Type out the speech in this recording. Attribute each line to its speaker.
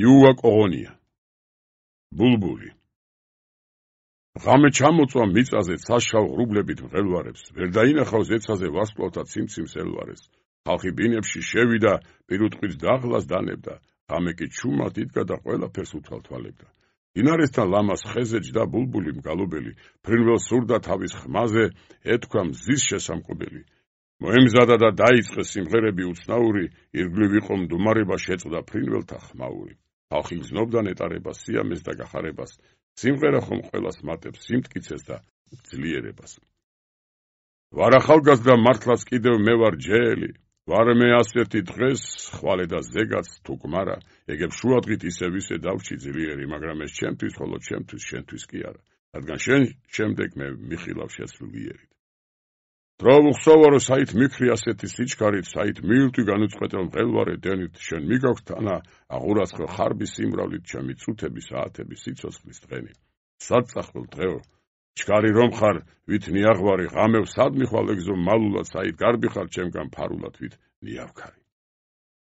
Speaker 1: იუა კოღონია ბულბული ღამე ჩამოწვა მიწაზე საშავ ღრუბლებით მღელვარებს ვერ დაინახავს ეცაზე ვასკლავთა ციმციმს ელვარეს ხალხი ბინებში შევიდა პირუტყვის დაღლას დანებდა ღამე კი ჩუმად იდგა და ყველაფერს უთვალთვალებდა დინარესთან ლამას ხეზე ჯდა ბულბული მგალობელი ფრინველს სურდა თავის ხმაზე ეთქვა მზის შესამკობელი მოემზადა და დაიწყეს სიმღერები უცნაური ირგლივ იყო მდუმარება შეწდა ფრინველთა ხმაური ხალხი გზნობდა ნეტარებას სიამეს და გახარებას სიმღერა ხომ ყოველას მატებს სიმტკიცეს და ძლიერებას ვარ ახალგაზრდა მართლაც კიდევ მე ვარ ჯელი ვარ მე ასეთი დღეს ხვალე და ზეგაც თუ გმარა ეგებ შუადღით ისე ვისე დავჭი ძლიერი მაგრამ ეს ჩემთვის ხოლო ჩემთვის შენთვის კი არა რადგან შენ შემდეგ მე მიხილავ შეცვლიერი რა უხსოვარო საით მიქრი ასეთი სიჩქარით საით მილტი განუწყვეტელ მღელვარე დენით შენ მიგაქვს თანა აღურაცხო ხარბი სიმრავლით ჩემი წუთები საათები სიცოცხლის დღენი საწახვილ დღეო ჩქარი რომ ხარ ვით ნიაღვარი ღამევ სად მიხვალ ეგზო მალულა საით გარბიხარ ჩემგან ფარულად ვით ნიაღვარი